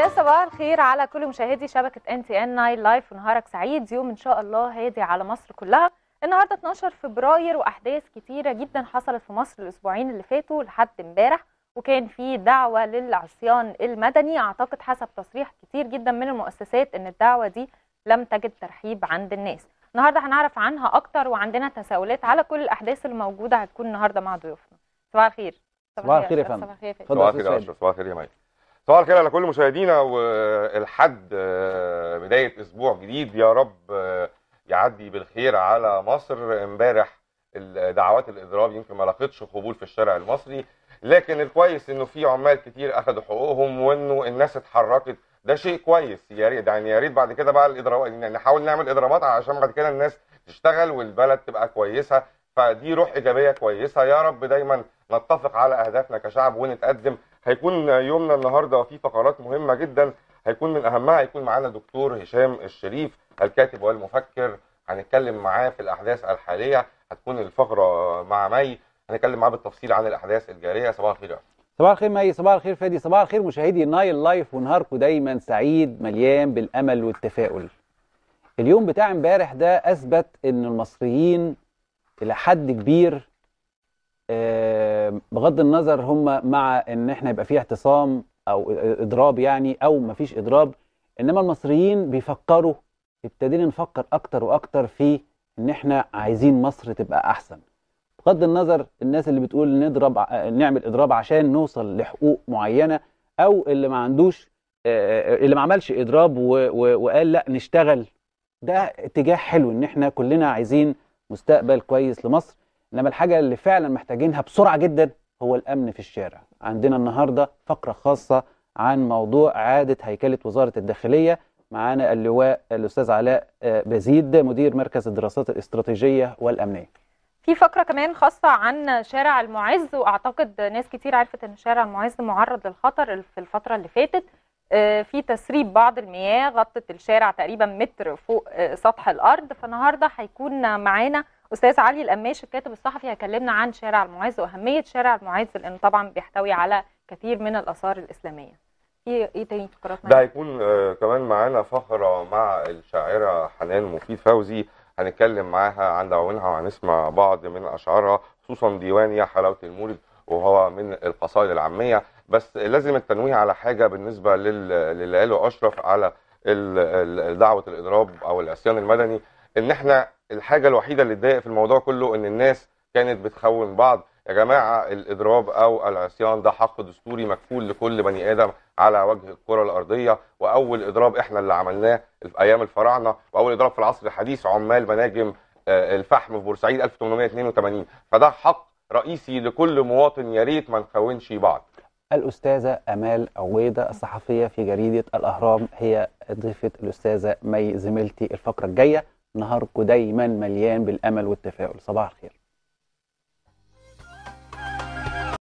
يا صباح الخير على كل مشاهدي شبكه ان تي ان 9 لايف ونهارك سعيد يوم ان شاء الله هادي على مصر كلها النهارده 12 فبراير واحداث كتيره جدا حصلت في مصر الاسبوعين اللي فاتوا لحد امبارح وكان في دعوه للعصيان المدني اعتقد حسب تصريح كتير جدا من المؤسسات ان الدعوه دي لم تجد ترحيب عند الناس النهارده هنعرف عنها اكتر وعندنا تساؤلات على كل الاحداث الموجوده هتكون النهارده مع ضيوفنا صباح الخير صباح الخير يا فندم صباح الخير يا فندم صباح الخير يا مي صباح الخير على كل مشاهدينا والحد آه، بدايه اسبوع جديد يا رب آه، يعدي بالخير على مصر امبارح دعوات الاضراب يمكن ما لاقتش قبول في الشارع المصري لكن الكويس انه في عمال كتير اخذوا حقوقهم وانه الناس اتحركت ده شيء كويس يا ريت يعني يا ريت بعد كده بقى الاضرابات يعني نحاول نعمل اضرابات عشان بعد كده الناس تشتغل والبلد تبقى كويسه فدي روح ايجابيه كويسه يا رب دايما نتفق على اهدافنا كشعب ونتقدم هيكون يومنا النهارده وفي فقرات مهمه جدا هيكون من اهمها هيكون معانا دكتور هشام الشريف الكاتب والمفكر هنتكلم معاه في الاحداث الحاليه هتكون الفقره مع مي هنتكلم معاه بالتفصيل عن الاحداث الجاريه صباح الخير صباح الخير مي صباح الخير فادي صباح الخير مشاهدي نايل لايف ونهاركم دايما سعيد مليان بالامل والتفاؤل اليوم بتاع امبارح ده اثبت ان المصريين الى حد كبير آه، بغض النظر هم مع ان احنا يبقى فيه اعتصام او اضراب يعني او مفيش اضراب انما المصريين بيفكروا ابتدينا نفكر اكتر واكتر في ان احنا عايزين مصر تبقى احسن بغض النظر الناس اللي بتقول نضرب نعمل اضراب عشان نوصل لحقوق معينه او اللي ما عندوش آه، آه، اللي ما عملش اضراب وقال لا نشتغل ده اتجاه حلو ان احنا كلنا عايزين مستقبل كويس لمصر انما الحاجه اللي فعلا محتاجينها بسرعه جدا هو الامن في الشارع عندنا النهارده فقره خاصه عن موضوع اعاده هيكله وزاره الداخليه معانا اللواء الاستاذ علاء آه، بزيد مدير مركز الدراسات الاستراتيجيه والامنيه في فقره كمان خاصه عن شارع المعز واعتقد ناس كتير عرفت ان شارع المعز معرض للخطر في الفتره اللي فاتت آه، في تسريب بعض المياه غطت الشارع تقريبا متر فوق آه، سطح الارض فالنهارده هيكون معانا استاذ علي القماش الكاتب الصحفي هيكلمنا عن شارع المعز واهميه شارع المعز لانه طبعا بيحتوي على كثير من الاثار الاسلاميه. ايه ايه تاني فكرات ده هيكون آه، كمان معانا فقره مع الشاعره حنان مفيد فوزي هنتكلم معاها عن دعوانها وهنسمع بعض من اشعارها خصوصا ديوان يا حلاوه المولد وهو من القصائد العاميه بس لازم التنويه على حاجه بالنسبه قاله واشرف على دعوه الاضراب او العصيان المدني ان احنا الحاجه الوحيده اللي تضايق في الموضوع كله ان الناس كانت بتخون بعض يا جماعه الاضراب او العصيان ده حق دستوري مكفول لكل بني ادم على وجه الكره الارضيه واول اضراب احنا اللي عملناه في ايام الفراعنه واول اضراب في العصر الحديث عمال مناجم آه، الفحم في بورسعيد 1882 فده حق رئيسي لكل مواطن يا ريت ما نخونش بعض الأستاذة أمال عويدة الصحفية في جريدة الأهرام هي ضيفة الأستاذة مي زميلتي الفقرة الجاية نهاركم دايما مليان بالأمل والتفاؤل صباح الخير